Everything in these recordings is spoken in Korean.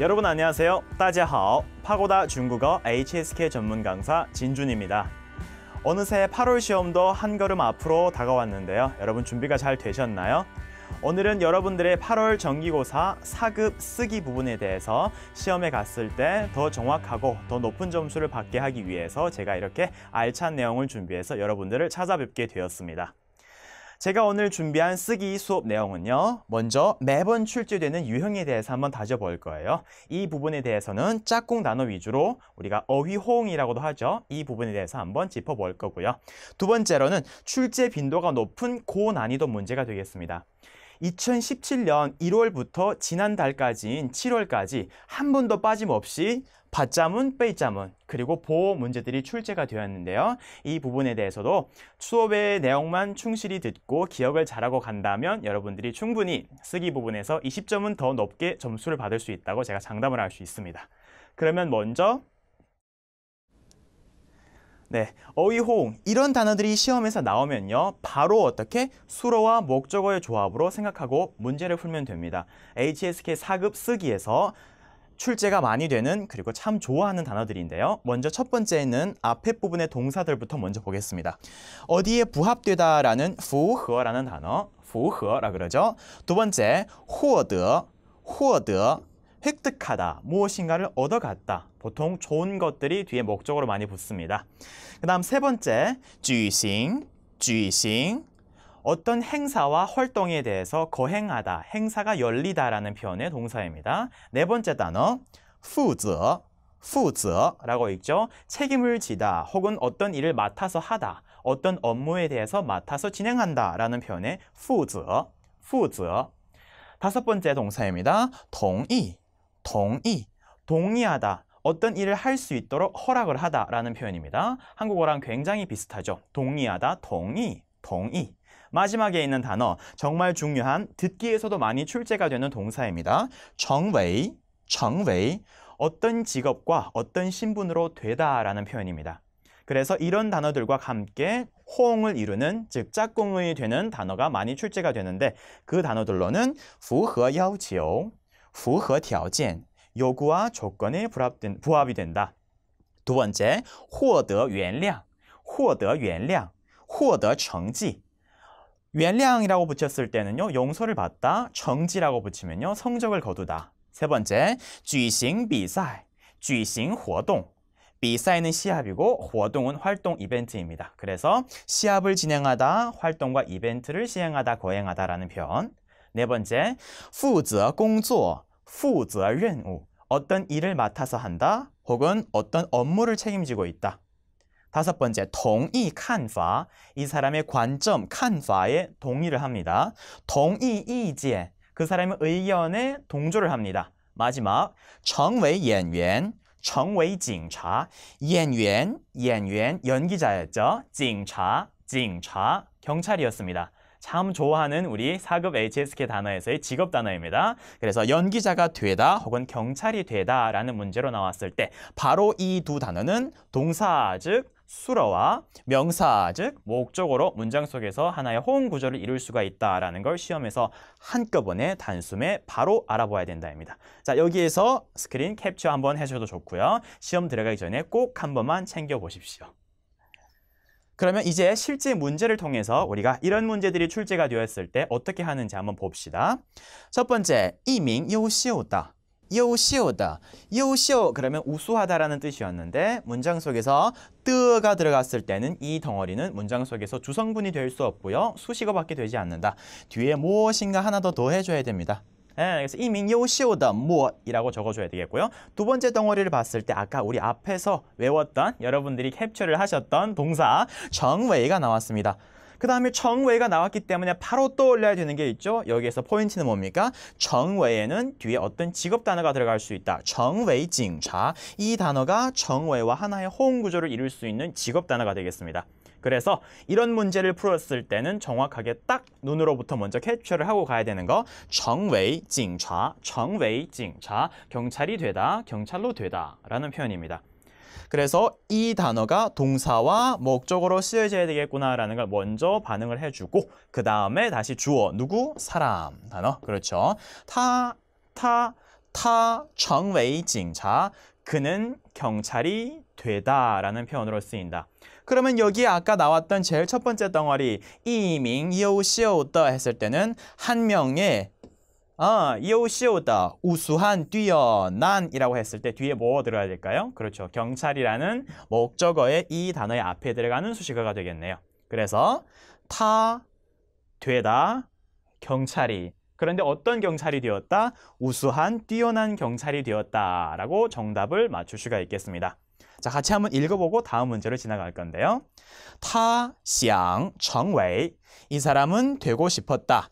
여러분 안녕하세요. 따지하오 파고다 중국어 HSK 전문 강사 진준입니다. 어느새 8월 시험도 한 걸음 앞으로 다가왔는데요. 여러분 준비가 잘 되셨나요? 오늘은 여러분들의 8월 정기고사 4급 쓰기 부분에 대해서 시험에 갔을 때 더 정확하고 더 높은 점수를 받게 하기 위해서 제가 이렇게 알찬 내용을 준비해서 여러분들을 찾아뵙게 되었습니다. 제가 오늘 준비한 쓰기 수업 내용은요. 먼저 매번 출제되는 유형에 대해서 한번 다져볼 거예요. 이 부분에 대해서는 짝꿍 단어 위주로 우리가 어휘호응이라고도 하죠. 이 부분에 대해서 한번 짚어볼 거고요. 두 번째로는 출제 빈도가 높은 고난이도 문제가 되겠습니다. 2017년 1월부터 지난달까지인 7월까지 한 번도 빠짐없이 받자문, 빼자문, 그리고 보호 문제들이 출제가 되었는데요. 이 부분에 대해서도 수업의 내용만 충실히 듣고 기억을 잘하고 간다면 여러분들이 충분히 쓰기 부분에서 20점은 더 높게 점수를 받을 수 있다고 제가 장담을 할 수 있습니다. 그러면 먼저 네, 어휘호응 이런 단어들이 시험에서 나오면요. 바로 어떻게 수로와 목적어의 조합으로 생각하고 문제를 풀면 됩니다. HSK 4급 쓰기에서 출제가 많이 되는 그리고 참 좋아하는 단어들인데요. 먼저 첫 번째는 앞에 부분의 동사들부터 먼저 보겠습니다. 어디에 부합되다라는 符合라는 단어, 符合라 그러죠. 두 번째, 获得,获드 획득하다, 무엇인가를 얻어갔다. 보통 좋은 것들이 뒤에 목적으로 많이 붙습니다. 그 다음 세 번째, 주싱, 주싱. 어떤 행사와 활동에 대해서 거행하다, 행사가 열리다라는 표현의 동사입니다. 네 번째 단어, 후즈후즈라고 읽죠. 책임을 지다 혹은 어떤 일을 맡아서 하다, 어떤 업무에 대해서 맡아서 진행한다라는 표현의 후즈후즈 다섯 번째 동사입니다. 동의, 동의, 동의하다, 어떤 일을 할 수 있도록 허락을 하다라는 표현입니다. 한국어랑 굉장히 비슷하죠. 동의하다, 동의, 동의. 마지막에 있는 단어, 정말 중요한 듣기에서도 많이 출제가 되는 동사입니다. 정웨이, 정웨이. 어떤 직업과 어떤 신분으로 되다라는 표현입니다. 그래서 이런 단어들과 함께 호응을 이루는 즉 짝꿍이 되는 단어가 많이 출제가 되는데 그 단어들로는 符合要求,符合条件, 요구와 조건에 부합된, 부합이 된다. 두 번째, 获得原谅,获得原谅, 获得成绩.原谅이라고 붙였을 때는요, 용서를 받다, 정지라고 붙이면요, 성적을 거두다. 세 번째, 举行比赛,举行活动, 비사이는 시합이고 활동은 활동 이벤트입니다. 그래서 시합을 진행하다, 활동과 이벤트를 시행하다, 거행하다라는 표현. 네 번째, 负责工作,负责任务. 어떤 일을 맡아서 한다 혹은 어떤 업무를 책임지고 있다. 다섯 번째, 동의 칸파. 이 사람의 관점, 칸파에 동의를 합니다. 동의 이지에. 그 사람의 의견에 동조를 합니다. 마지막, 정웨이 연연, 정웨이 징차. 연연, 연연, 연기자였죠. 징차, 징차, 경찰이었습니다. 참 좋아하는 우리 4급 HSK 단어에서의 직업 단어입니다. 그래서 연기자가 되다 혹은 경찰이 되다 라는 문제로 나왔을 때 바로 이 두 단어는 동사 즉 수러와 명사 즉목적으로 문장 속에서 하나의 호응 구조를 이룰 수가 있다라는 걸 시험에서 한꺼번에 단숨에 바로 알아봐야 된다입니다. 자 여기에서 스크린 캡처 한번 해줘도 좋고요. 시험 들어가기 전에 꼭 한번만 챙겨보십시오. 그러면 이제 실제 문제를 통해서 우리가 이런 문제들이 출제가 되었을 때 어떻게 하는지 한번 봅시다. 첫 번째, 이밍 요시오다. 요시오다. 요시오 그러면 우수하다라는 뜻이었는데 문장 속에서 뜨가 들어갔을 때는 이 덩어리는 문장 속에서 주성분이 될 수 없고요. 수식어밖에 되지 않는다. 뒤에 무엇인가 하나 더 더해줘야 됩니다. 예, 그래서 이민요시오다무엇이라고 적어줘야 되겠고요. 두 번째 덩어리를 봤을 때 아까 우리 앞에서 외웠던 여러분들이 캡처를 하셨던 동사 정웨이가 나왔습니다. 그 다음에 정외가 나왔기 때문에 바로 떠올려야 되는 게 있죠. 여기에서 포인트는 뭡니까? 정외에는 뒤에 어떤 직업 단어가 들어갈 수 있다. 정외징자. 이 단어가 정외와 하나의 호응 구조를 이룰 수 있는 직업 단어가 되겠습니다. 그래서 이런 문제를 풀었을 때는 정확하게 딱 눈으로부터 먼저 캡처를 하고 가야 되는 거정외이 징차 정외이 징차 경찰이 되다 경찰로 되다 라는 표현입니다. 그래서 이 단어가 동사와 목적으로 쓰여져야 되겠구나라는 걸 먼저 반응을 해주고 그 다음에 다시 주어 누구? 사람 단어 그렇죠. 타, 타, 타, 정웨이 징차 그는 경찰이 되다라는 표현으로 쓰인다. 그러면 여기 아까 나왔던 제일 첫 번째 덩어리 이밍, 이어오시우더 했을 때는 한 명의 아, 요시오다 우수한 뛰어난이라고 했을 때 뒤에 뭐 들어야 될까요? 그렇죠. 경찰이라는 목적어의 이 단어의 앞에 들어가는 수식어가 되겠네요. 그래서 타 되다 경찰이 그런데 어떤 경찰이 되었다? 우수한 뛰어난 경찰이 되었다라고 정답을 맞출 수가 있겠습니다. 자, 같이 한번 읽어보고 다음 문제로 지나갈 건데요. 타샹 정웨이 이 사람은 되고 싶었다.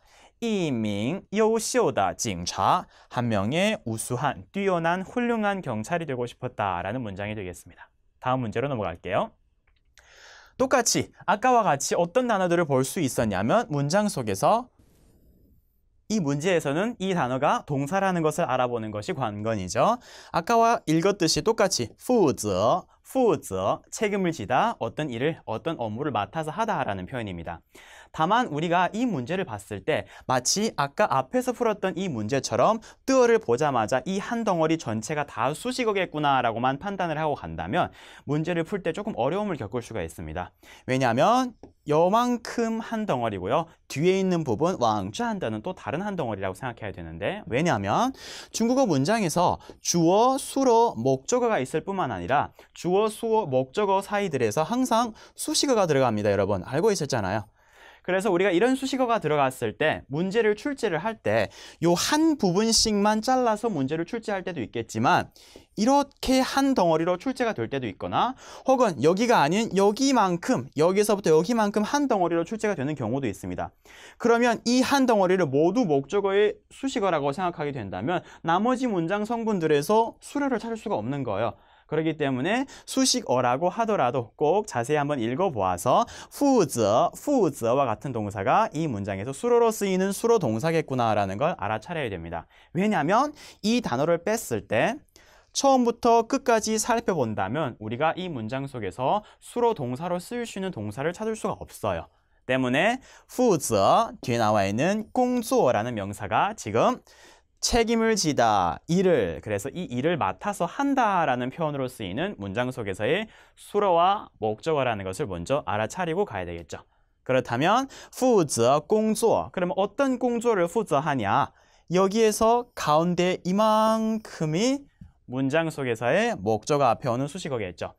이밍 요오다警察,한 명의 우수한, 뛰어난, 훌륭한 경찰이 되고 싶었다라는 문장이 되겠습니다. 다음 문제로 넘어갈게요. 똑같이 아까와 같이 어떤 단어들을 볼 수 있었냐면 문장 속에서 이 문제에서는 이 단어가 동사라는 것을 알아보는 것이 관건이죠. 아까와 읽었듯이 똑같이 负责,负责, 책임을 지다, 어떤 일을, 어떤 업무를 맡아서 하다라는 표현입니다. 다만 우리가 이 문제를 봤을 때 마치 아까 앞에서 풀었던 이 문제처럼 뜨어를 보자마자 이 한 덩어리 전체가 다 수식어겠구나라고만 판단을 하고 간다면 문제를 풀 때 조금 어려움을 겪을 수가 있습니다. 왜냐하면 요만큼 한 덩어리고요. 뒤에 있는 부분 왕좌한다는또 다른 한 덩어리라고 생각해야 되는데 왜냐하면 중국어 문장에서 주어, 수로, 목적어가 있을 뿐만 아니라 주어, 수어, 목적어 사이들에서 항상 수식어가 들어갑니다. 여러분 알고 있었잖아요. 그래서 우리가 이런 수식어가 들어갔을 때 문제를 출제를 할 때 요 한 부분씩만 잘라서 문제를 출제할 때도 있겠지만 이렇게 한 덩어리로 출제가 될 때도 있거나 혹은 여기가 아닌 여기만큼 여기서부터 여기만큼 한 덩어리로 출제가 되는 경우도 있습니다. 그러면 이 한 덩어리를 모두 목적어의 수식어라고 생각하게 된다면 나머지 문장 성분들에서 수료를 찾을 수가 없는 거예요. 그렇기 때문에 수식어라고 하더라도 꼭 자세히 한번 읽어보아서 후즈 후저와 같은 동사가 이 문장에서 수로로 쓰이는 수로 동사겠구나라는 걸 알아차려야 됩니다. 왜냐하면 이 단어를 뺐을 때 처음부터 끝까지 살펴본다면 우리가 이 문장 속에서 수로 동사로 쓰일 수 있는 동사를 찾을 수가 없어요. 때문에 후즈 뒤에 나와 있는 공조라는 명사가 지금 책임을 지다, 일을, 그래서 이 일을 맡아서 한다라는 표현으로 쓰이는 문장 속에서의 수로와 목적어라는 것을 먼저 알아차리고 가야 되겠죠. 그렇다면 负责工作 그러면 어떤 공조를 负责하냐? 여기에서 가운데 이만큼이 문장 속에서의 목적어 앞에 오는 수식어겠죠.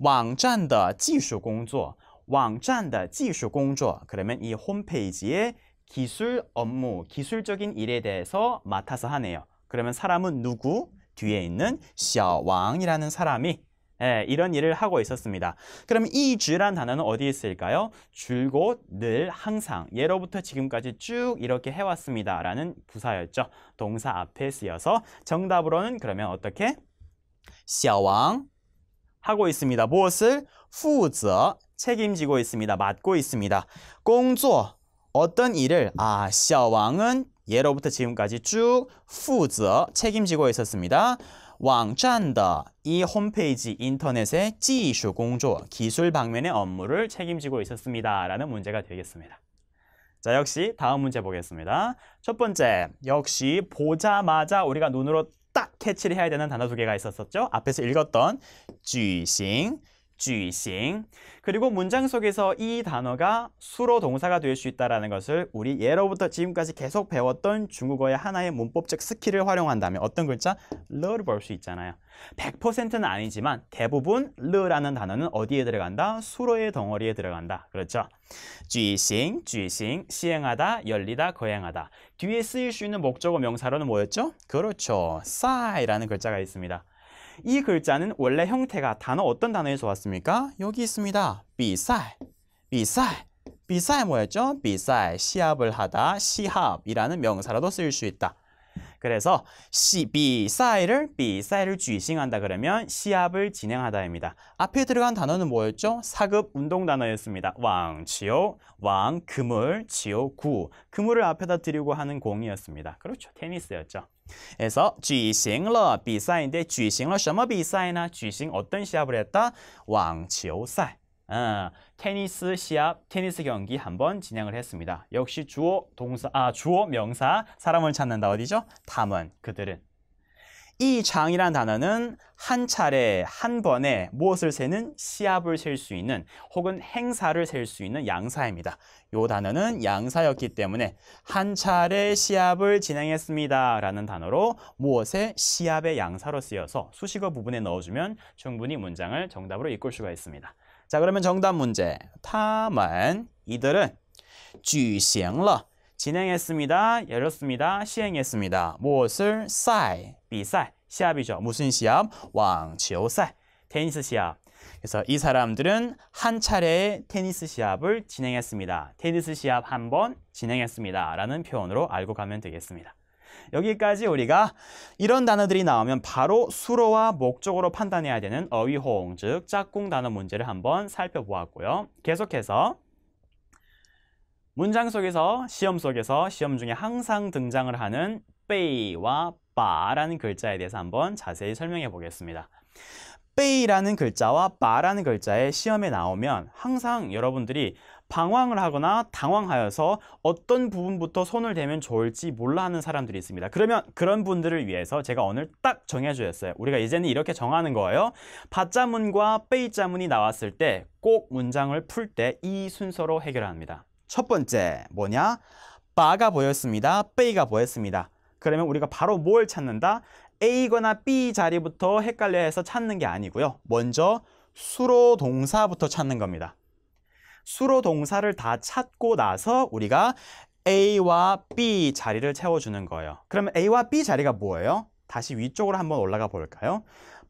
网站的技术工作,网站的技术工作. 그러면 이 홈페이지의 기술 업무, 기술적인 일에 대해서 맡아서 하네요. 그러면 사람은 누구? 뒤에 있는 샤왕이라는 사람이 예, 이런 일을 하고 있었습니다. 그럼 이 쥐란 단어는 어디에 있을까요? 줄곧, 늘, 항상, 예로부터 지금까지 쭉 이렇게 해왔습니다. 라는 부사였죠. 동사 앞에 쓰여서 정답으로는 그러면 어떻게? 샤왕 하고 있습니다. 무엇을? 후저 책임지고 있습니다. 맡고 있습니다. 공조 어떤 일을 아, 샤왕은 예로부터 지금까지 쭉 후저 책임지고 있었습니다. 왕짠더 이 홈페이지 인터넷의 지술 공조 기술 방면의 업무를 책임지고 있었습니다. 라는 문제가 되겠습니다. 자 역시 다음 문제 보겠습니다. 첫 번째 역시 보자마자 우리가 눈으로 딱 캐치를 해야 되는 단어 두 개가 있었었죠. 앞에서 읽었던 쥐싱 举行. 그리고 문장 속에서 이 단어가 수로 동사가 될 수 있다는 것을 우리 예로부터 지금까지 계속 배웠던 중국어의 하나의 문법적 스킬을 활용한다면 어떤 글자? 르를 볼 수 있잖아요. 100%는 아니지만 대부분 르라는 단어는 어디에 들어간다? 수로의 덩어리에 들어간다. 그렇죠? 举行,举行, 시행하다, 열리다, 거행하다. 뒤에 쓰일 수 있는 목적어 명사로는 뭐였죠? 그렇죠. 싸이라는 글자가 있습니다. 이 글자는 원래 형태가 단어 어떤 단어에서 왔습니까? 여기 있습니다. 비쌀, 비쌀. 비쌀 뭐였죠? 비쌀, 시합을 하다, 시합이라는 명사라도 쓰일 수 있다. 그래서 시, 비사이를 비사이를 주의싱한다 그러면 시합을 진행하다입니다. 앞에 들어간 단어는 뭐였죠? 사급 운동 단어였습니다. 왕치요, 왕, 그물, 치요, 구. 그물을 앞에다 드리고 하는 공이었습니다. 그렇죠. 테니스였죠. 그래서 举行了 比赛인데 举行了什么比赛呢?举行 어떤 시합을 했다? 网球赛. 어, 아, 테니스 시합, 테니스 경기 한번 진행을 했습니다. 역시 주어 동사 아 주어 명사 사람을 찾는다 어디죠? 담은 그들은 이 장이란 단어는 한 차례, 한 번에 무엇을 세는 시합을 셀 수 있는 혹은 행사를 셀 수 있는 양사입니다. 이 단어는 양사였기 때문에 한 차례 시합을 진행했습니다 라는 단어로 무엇의 시합의 양사로 쓰여서 수식어 부분에 넣어주면 충분히 문장을 정답으로 이끌 수가 있습니다. 자 그러면 정답 문제. 다만 이들은 举行了 진행했습니다. 열었습니다. 시행했습니다. 무엇을? 싸이, 비싸이, 시합이죠. 무슨 시합? 왕치오싸이, 테니스 시합. 그래서 이 사람들은 한 차례의 테니스 시합을 진행했습니다. 테니스 시합 한 번 진행했습니다. 라는 표현으로 알고 가면 되겠습니다. 여기까지 우리가 이런 단어들이 나오면 바로 수로와 목적으로 판단해야 되는 어휘호응 즉 짝꿍 단어 문제를 한 번 살펴보았고요. 계속해서 문장 속에서 시험 속에서 시험 중에 항상 등장을 하는 빼와 바라는 글자에 대해서 한번 자세히 설명해 보겠습니다. 빼이라는 글자와 바라는 글자에 시험에 나오면 항상 여러분들이 방황을 하거나 당황하여서 어떤 부분부터 손을 대면 좋을지 몰라 하는 사람들이 있습니다. 그러면 그런 분들을 위해서 제가 오늘 딱 정해주셨어요. 우리가 이제는 이렇게 정하는 거예요. 바자문과 빼이자문이 나왔을 때 꼭 문장을 풀 때 이 순서로 해결합니다. 첫 번째 뭐냐? 바가 보였습니다. B가 보였습니다. 그러면 우리가 바로 뭘 찾는다? A거나 B 자리부터 헷갈려해서 찾는 게 아니고요. 먼저 수로 동사부터 찾는 겁니다. 수로 동사를 다 찾고 나서 우리가 A와 B 자리를 채워주는 거예요. 그러면 A와 B 자리가 뭐예요? 다시 위쪽으로 한번 올라가 볼까요?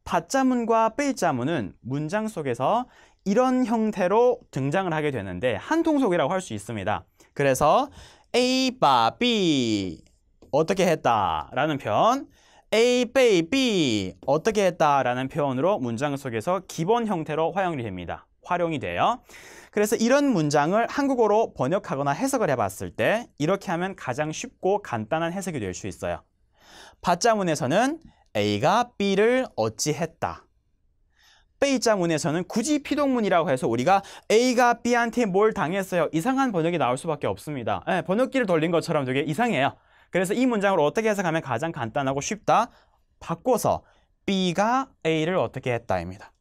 받자문과 뺄자문은 문장 속에서 이런 형태로 등장을 하게 되는데 한 통속이라고 할 수 있습니다. 그래서 A 바 B 어떻게 했다 라는 표현 A 빼 B 어떻게 했다 라는 표현으로 문장 속에서 기본 형태로 활용이 됩니다. 활용이 돼요. 그래서 이런 문장을 한국어로 번역하거나 해석을 해봤을 때 이렇게 하면 가장 쉽고 간단한 해석이 될 수 있어요. 받자문에서는 A가 B를 어찌했다. 빼이자문에서는 굳이 피동문이라고 해서 우리가 A가 B한테 뭘 당했어요. 이상한 번역이 나올 수밖에 없습니다. 네, 번역기를 돌린 것처럼 되게 이상해요. 그래서 이 문장을 어떻게 해서가면 가장 간단하고 쉽다? 바꿔서 B가 A를 어떻게 했다입니다.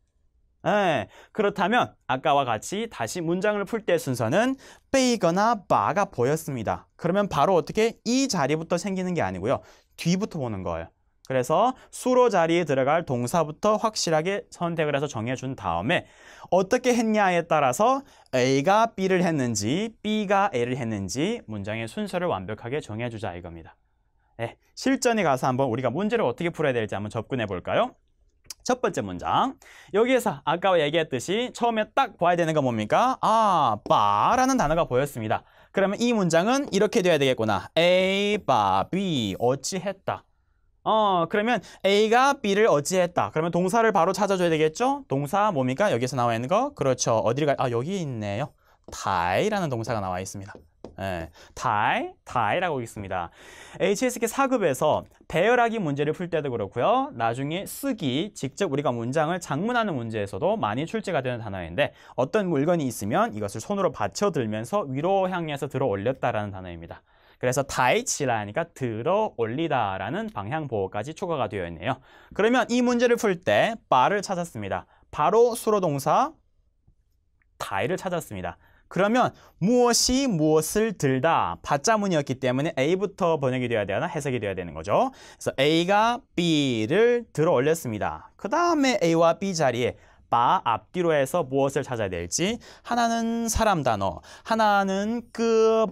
네, 그렇다면 아까와 같이 다시 문장을 풀 때 순서는 빼이거나 바가 보였습니다. 그러면 바로 어떻게 이 자리부터 생기는 게 아니고요. 뒤부터 보는 거예요. 그래서 수로 자리에 들어갈 동사부터 확실하게 선택을 해서 정해준 다음에 어떻게 했냐에 따라서 A가 B를 했는지 B가 A를 했는지 문장의 순서를 완벽하게 정해주자 이겁니다. 네, 실전에 가서 한번 우리가 문제를 어떻게 풀어야 될지 한번 접근해 볼까요? 첫 번째 문장. 여기에서 아까 얘기했듯이 처음에 딱 봐야 되는 건 뭡니까? 아, 바라는 단어가 보였습니다. 그러면 이 문장은 이렇게 돼야 되겠구나. A, 바, B, 어찌했다. 어 그러면 A가 B를 어찌했다 그러면 동사를 바로 찾아줘야 되겠죠 동사 뭡니까 여기서 나와 있는 거 그렇죠 어디를 가아 여기 있네요 다이라는 동사가 나와 있습니다 예, 다이, 다이라고 있습니다 HSK 4급에서 배열하기 문제를 풀 때도 그렇고요 나중에 쓰기, 직접 우리가 문장을 장문하는 문제에서도 많이 출제가 되는 단어인데 어떤 물건이 있으면 이것을 손으로 받쳐들면서 위로 향해서 들어 올렸다라는 단어입니다 그래서 다이치라니까 들어 올리다라는 방향 보호까지 추가가 되어 있네요. 그러면 이 문제를 풀 때 바를 찾았습니다. 바로 수로 동사 다이를 찾았습니다. 그러면 무엇이 무엇을 들다 바자문이었기 때문에 A부터 번역이 되어야 되나 해석이 되어야 되는 거죠. 그래서 A가 B를 들어 올렸습니다. 그 다음에 A와 B 자리에 바 앞뒤로 해서 무엇을 찾아야 될지 하나는 사람 단어, 하나는 끄보,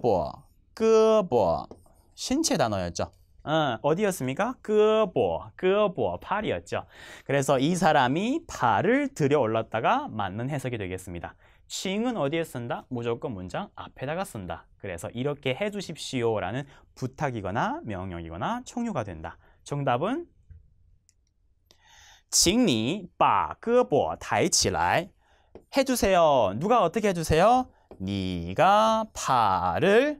그 뭐 끄膊 신체 단어였죠. 어, 어디였습니까? 끄보, 끄보, 팔이었죠. 그래서 이 사람이 팔을 들여 올랐다가 맞는 해석이 되겠습니다. 칭은 어디에 쓴다? 무조건 문장 앞에다가 쓴다. 그래서 이렇게 해주십시오 라는 부탁이거나 명령이거나 총유가 된다. 정답은 请你把胳膊抬起来 해주세요. 누가 어떻게 해주세요? 네가 팔을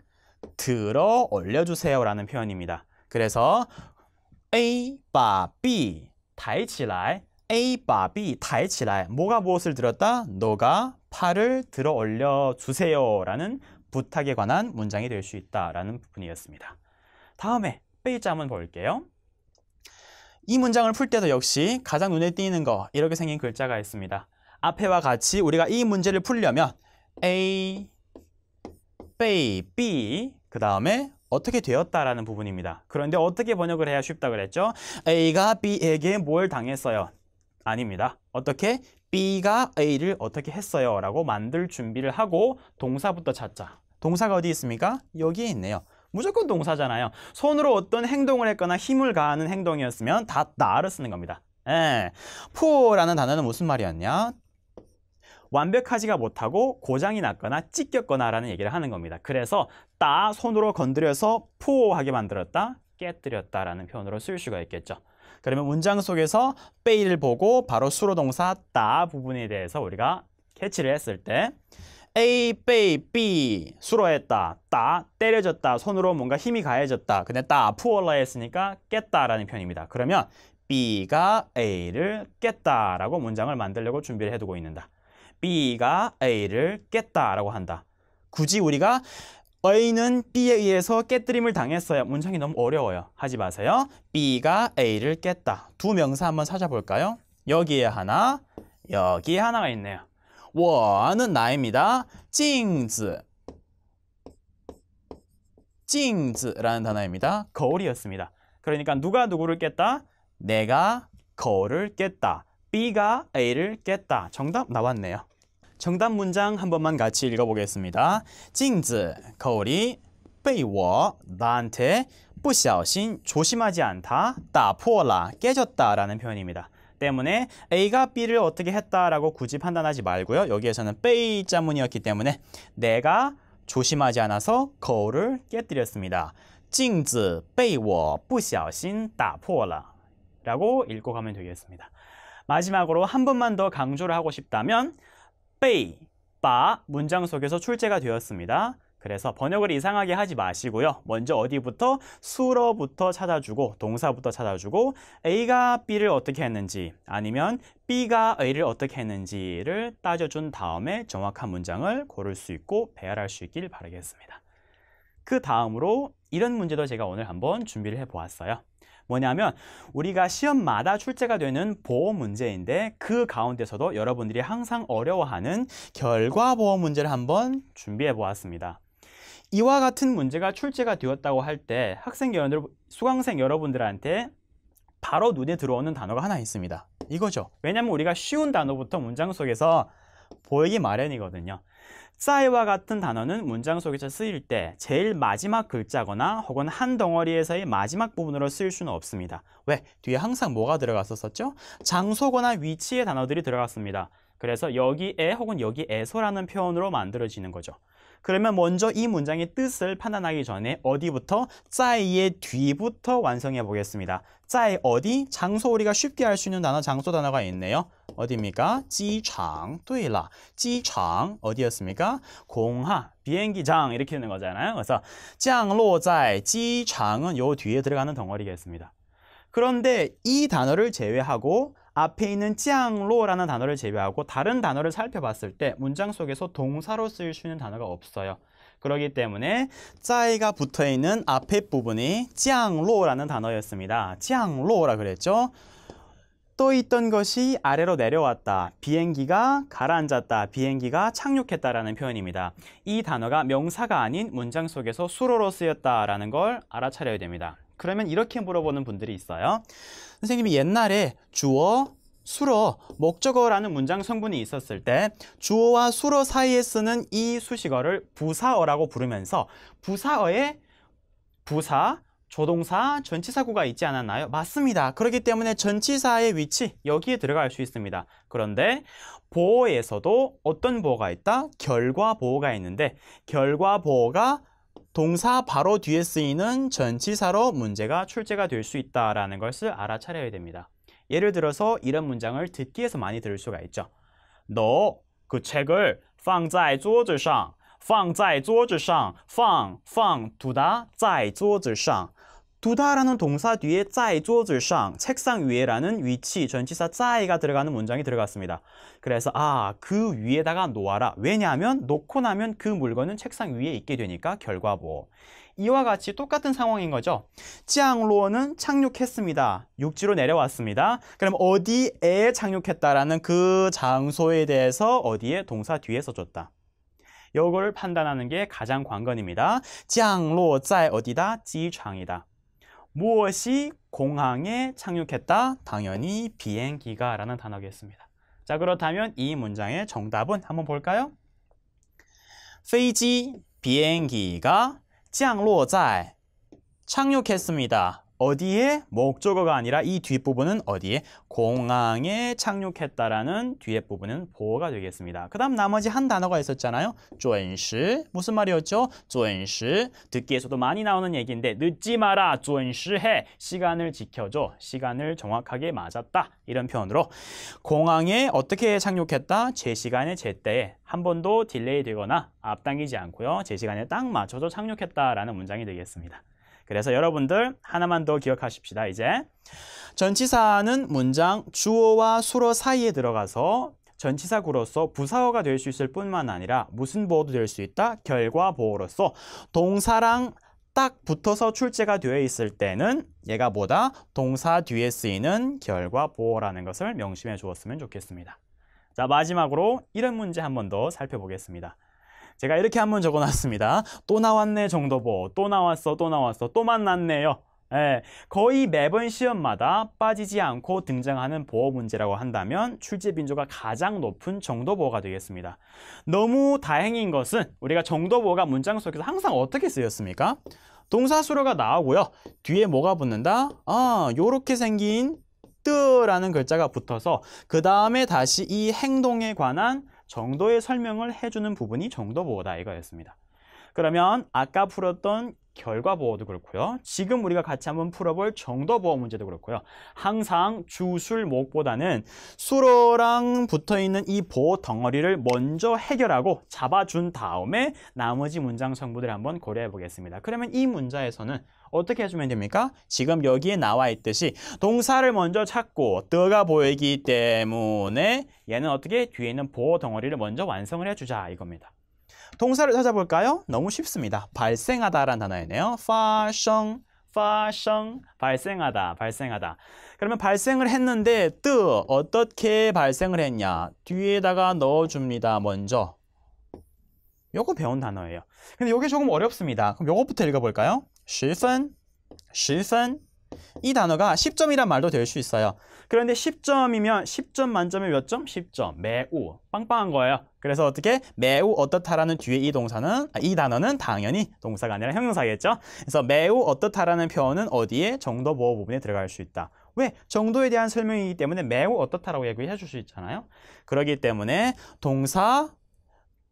들어 올려주세요 라는 표현입니다. 그래서 A 把 B 抬起来 A 바 B 달起来 뭐가 무엇을 들었다? 너가 팔을 들어 올려주세요 라는 부탁에 관한 문장이 될 수 있다라는 부분이었습니다. 다음에 빼자 한번 볼게요. 이 문장을 풀 때도 역시 가장 눈에 띄는 거 이렇게 생긴 글자가 있습니다. 앞에와 같이 우리가 이 문제를 풀려면 A, 스페이 B 그 다음에 어떻게 되었다라는 부분입니다. 그런데 어떻게 번역을 해야 쉽다 그랬죠? A가 B에게 뭘 당했어요? 아닙니다. 어떻게? B가 A를 어떻게 했어요? 라고 만들 준비를 하고 동사부터 찾자. 동사가 어디 있습니까? 여기에 있네요. 무조건 동사잖아요. 손으로 어떤 행동을 했거나 힘을 가하는 행동이었으면 다 나를 쓰는 겁니다. 예. 포라는 단어는 무슨 말이었냐? 완벽하지가 못하고 고장이 났거나 찢겼거나 라는 얘기를 하는 겁니다. 그래서 따 손으로 건드려서 푸하게 만들었다 깨뜨렸다 라는 표현으로 쓸 수가 있겠죠. 그러면 문장 속에서 빼이를 보고 바로 수로 동사 따 부분에 대해서 우리가 캐치를 했을 때 A 빼이 B 수로했다 따 때려졌다 손으로 뭔가 힘이 가해졌다 근데 따 푸얼라 했으니까 깼다 라는 표현입니다. 그러면 B가 A를 깼다라고 문장을 만들려고 준비를 해두고 있는다. B가 A를 깼다라고 한다. 굳이 우리가 A는 B에 의해서 깨뜨림을 당했어요. 문장이 너무 어려워요. 하지 마세요. B가 A를 깼다. 두 명사 한번 찾아볼까요? 여기에 하나, 여기에 하나가 있네요. 我는 나입니다. 镜子 찡즈라는 단어입니다. 거울이었습니다. 그러니까 누가 누구를 깼다? 내가 거울을 깼다. B가 A를 깼다. 정답 나왔네요. 정답 문장 한 번만 같이 읽어보겠습니다. 镜즈 거울이 被我, 나한테 不小心, 조심하지 않다, 打破了, 깨졌다 라는 표현입니다. 때문에 A가 B를 어떻게 했다라고 굳이 판단하지 말고요. 여기에서는 빼이 자문이었기 때문에 내가 조심하지 않아서 거울을 깨뜨렸습니다. 镜子被我不小心打破了 라고 읽고 가면 되겠습니다. 마지막으로 한 번만 더 강조를 하고 싶다면 빼이, 빠 문장 속에서 출제가 되었습니다. 그래서 번역을 이상하게 하지 마시고요. 먼저 어디부터 수로부터 찾아주고 동사부터 찾아주고 A가 B를 어떻게 했는지 아니면 B가 A를 어떻게 했는지를 따져준 다음에 정확한 문장을 고를 수 있고 배열할 수 있길 바라겠습니다. 그 다음으로 이런 문제도 제가 오늘 한번 준비를 해보았어요. 뭐냐면 우리가 시험마다 출제가 되는 보험 문제인데 그 가운데서도 여러분들이 항상 어려워하는 결과 보험 문제를 한번 준비해 보았습니다. 이와 같은 문제가 출제가 되었다고 할 때 학생 여러분들, 수강생 여러분들한테 바로 눈에 들어오는 단어가 하나 있습니다. 이거죠. 왜냐면 우리가 쉬운 단어부터 문장 속에서 보이기 마련이거든요. 싸이와 같은 단어는 문장 속에서 쓰일 때 제일 마지막 글자거나 혹은 한 덩어리에서의 마지막 부분으로 쓰일 수는 없습니다. 왜? 뒤에 항상 뭐가 들어갔었었죠? 장소거나 위치의 단어들이 들어갔습니다. 그래서 여기에 혹은 여기에서라는 표현으로 만들어지는 거죠. 그러면 먼저 이 문장의 뜻을 판단하기 전에 어디부터 짜이의 뒤부터 완성해 보겠습니다. 짜이 어디? 장소 우리가 쉽게 할 수 있는 단어, 장소 단어가 있네요. 어디입니까? 지창. 对了. 지창 어디였습니까? 공항, 비행기장 이렇게 되는 거잖아요. 그래서 장로在 지창은 요 뒤에 들어가는 덩어리겠습니다. 그런데 이 단어를 제외하고 앞에 있는 장로라는 단어를 제외하고 다른 단어를 살펴봤을 때 문장 속에서 동사로 쓰일 수 있는 단어가 없어요. 그러기 때문에 짜이가 붙어있는 앞에 부분이 장로라는 단어였습니다. 장로라 그랬죠. 떠 있던 것이 아래로 내려왔다. 비행기가 가라앉았다. 비행기가 착륙했다라는 표현입니다. 이 단어가 명사가 아닌 문장 속에서 수로로 쓰였다라는 걸 알아차려야 됩니다. 그러면 이렇게 물어보는 분들이 있어요. 선생님이 옛날에 주어, 수로, 목적어라는 문장 성분이 있었을 때 주어와 수로 사이에 쓰는 이 수식어를 부사어라고 부르면서 부사어의 부사, 조동사, 전치사구가 있지 않았나요? 맞습니다. 그렇기 때문에 전치사의 위치 여기에 들어갈 수 있습니다. 그런데 보호에서도 어떤 보호가 있다? 결과 보호가 있는데 결과 보호가 동사 바로 뒤에 쓰이는 전치사로 문제가 출제가 될 수 있다는 라 것을 알아차려야 됩니다. 예를 들어서 이런 문장을 듣기에서 많이 들을 수가 있죠. 너 그 책을 放在桌子上放在桌子上放放두다在桌子上 두다라는 동사 뒤에 짜이 쪼즈상 책상 위에라는 위치 전치사 짜이가 들어가는 문장이 들어갔습니다. 그래서 아 그 위에다가 놓아라. 왜냐하면 놓고 나면 그 물건은 책상 위에 있게 되니까 결과보. 이와 같이 똑같은 상황인 거죠. 짱로는 착륙했습니다. 육지로 내려왔습니다. 그럼 어디에 착륙했다라는 그 장소에 대해서 어디에 동사 뒤에 서줬다. 요걸 판단하는 게 가장 관건입니다. 짱로在 어디다? 지장이다 무엇이 공항에 착륙했다? 당연히 비행기가 라는 단어겠습니다. 자 그렇다면 이 문장의 정답은 한번 볼까요? 飞지 비행기가 降落在 착륙했습니다. 어디에 목적어가 아니라 이 뒷부분은 어디에 공항에 착륙했다라는 뒤에 부분은 보어가 되겠습니다. 그 다음 나머지 한 단어가 있었잖아요. 쫀시 무슨 말이었죠? 쫀시 듣기에서도 많이 나오는 얘기인데 늦지 마라 쫀시해 시간을 지켜줘 시간을 정확하게 맞았다 이런 표현으로 공항에 어떻게 착륙했다 제 시간에 제때에 한 번도 딜레이 되거나 앞당기지 않고요. 제 시간에 딱 맞춰서 착륙했다라는 문장이 되겠습니다. 그래서 여러분들 하나만 더 기억하십시다. 이제 전치사는 문장 주어와 수로 사이에 들어가서 전치사구로서 부사어가 될 수 있을 뿐만 아니라 무슨 보어도 될 수 있다? 결과 보어로서 동사랑 딱 붙어서 출제가 되어 있을 때는 얘가 뭐다? 동사 뒤에 쓰이는 결과 보어라는 것을 명심해 주었으면 좋겠습니다. 자 마지막으로 이런 문제 한 번 더 살펴보겠습니다. 제가 이렇게 한 번 적어놨습니다. 또 나왔네 정도보, 또 나왔어, 또 나왔어, 또 만났네요. 예, 거의 매번 시험마다 빠지지 않고 등장하는 보어 문제라고 한다면 출제 빈조가 가장 높은 정도보가 되겠습니다. 너무 다행인 것은 우리가 정도보가 문장 속에서 항상 어떻게 쓰였습니까? 동사수로가 나오고요. 뒤에 뭐가 붙는다? 아, 요렇게 생긴 뜨라는 글자가 붙어서 그 다음에 다시 이 행동에 관한 정도의 설명을 해주는 부분이 정도 보호다 이거였습니다. 그러면 아까 풀었던 결과 보호도 그렇고요. 지금 우리가 같이 한번 풀어볼 정도 보호 문제도 그렇고요. 항상 주술 목보다는 수로랑 붙어있는 이 보호 덩어리를 먼저 해결하고 잡아준 다음에 나머지 문장 성분들 을 한번 고려해 보겠습니다. 그러면 이 문자에서는 어떻게 해주면 됩니까? 지금 여기에 나와 있듯이 동사를 먼저 찾고 뜨가 보이기 때문에 얘는 어떻게 뒤에 있는 보어 덩어리를 먼저 완성을 해주자 이겁니다. 동사를 찾아볼까요? 너무 쉽습니다. 발생하다라는 단어이네요. 파성, 파성, 발생하다, 발생하다. 그러면 발생을 했는데 뜨 어떻게 발생을 했냐? 뒤에다가 넣어줍니다. 먼저. 요거 배운 단어예요. 근데 요게 조금 어렵습니다. 그럼 요것부터 읽어볼까요? 10분, 10분 이 단어가 10점이란 말도 될 수 있어요. 그런데 10점이면 10점 만점에 몇 점? 10점. 매우 빵빵한 거예요. 그래서 어떻게 매우 어떻다라는 뒤에 이 동사는 아, 이 단어는 당연히 동사가 아니라 형용사겠죠. 그래서 매우 어떻다라는 표현은 어디에 정도 보호 뭐 부분에 들어갈 수 있다. 왜? 정도에 대한 설명이기 때문에 매우 어떻다라고 얘기해 줄 수 있잖아요. 그러기 때문에 동사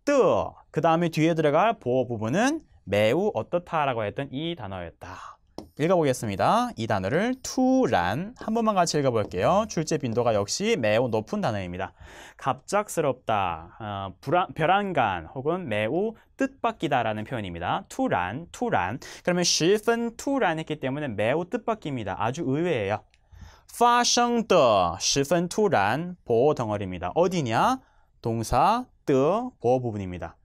뜨그 다음에 뒤에 들어갈 보호 부분은 매우 어떻다라고 했던 이 단어였다. 읽어보겠습니다. 이 단어를 투란 한 번만 같이 읽어볼게요. 출제 빈도가 역시 매우 높은 단어입니다. 갑작스럽다, 어, 불안, 벼랑간 혹은 매우 뜻밖이다라는 표현입니다. 투란, 투란. 그러면 시은 투란 했기 때문에 매우 뜻밖입니다. 아주 의외예요. 发生的十分突然보어 덩어리입니다. 어디냐? 동사 뜨 보어 부분입니다.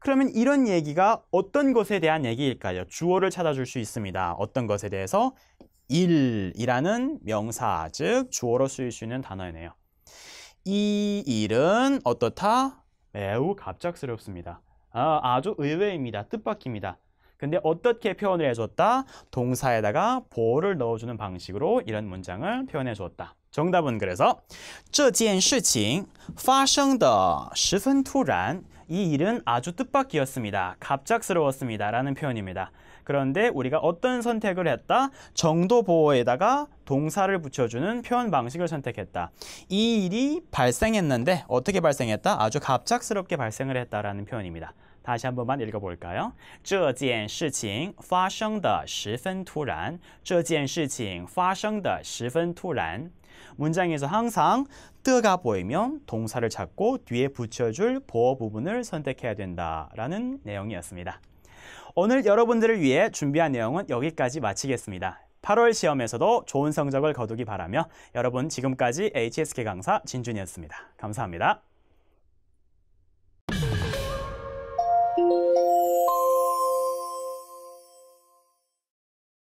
그러면 이런 얘기가 어떤 것에 대한 얘기일까요? 주어를 찾아줄 수 있습니다. 어떤 것에 대해서 일이라는 명사, 즉 주어로 쓰일 수 있는 단어이네요. 이 일은 어떻다? 매우 갑작스럽습니다. 아, 아주 의외입니다. 뜻밖입니다. 근데 어떻게 표현을 해줬다? 동사에다가 보를 호 넣어주는 방식으로 이런 문장을 표현해 줬다 정답은 그래서 这件事情发生的十分突然이 일은 아주 뜻밖이었습니다. 갑작스러웠습니다. 라는 표현입니다. 그런데 우리가 어떤 선택을 했다? 정도 보호에다가 동사를 붙여주는 표현 방식을 선택했다. 이 일이 발생했는데 어떻게 발생했다? 아주 갑작스럽게 발생을 했다라는 표현입니다. 다시 한 번만 읽어볼까요? 这件事情发生的十分突然这件事情发生的十分突然 문장에서 항상 뜨가 보이면 동사를 찾고 뒤에 붙여줄 보어 부분을 선택해야 된다라는 내용이었습니다. 오늘 여러분들을 위해 준비한 내용은 여기까지 마치겠습니다. 8월 시험에서도 좋은 성적을 거두기 바라며 여러분 지금까지 HSK 강사 진준이었습니다. 감사합니다.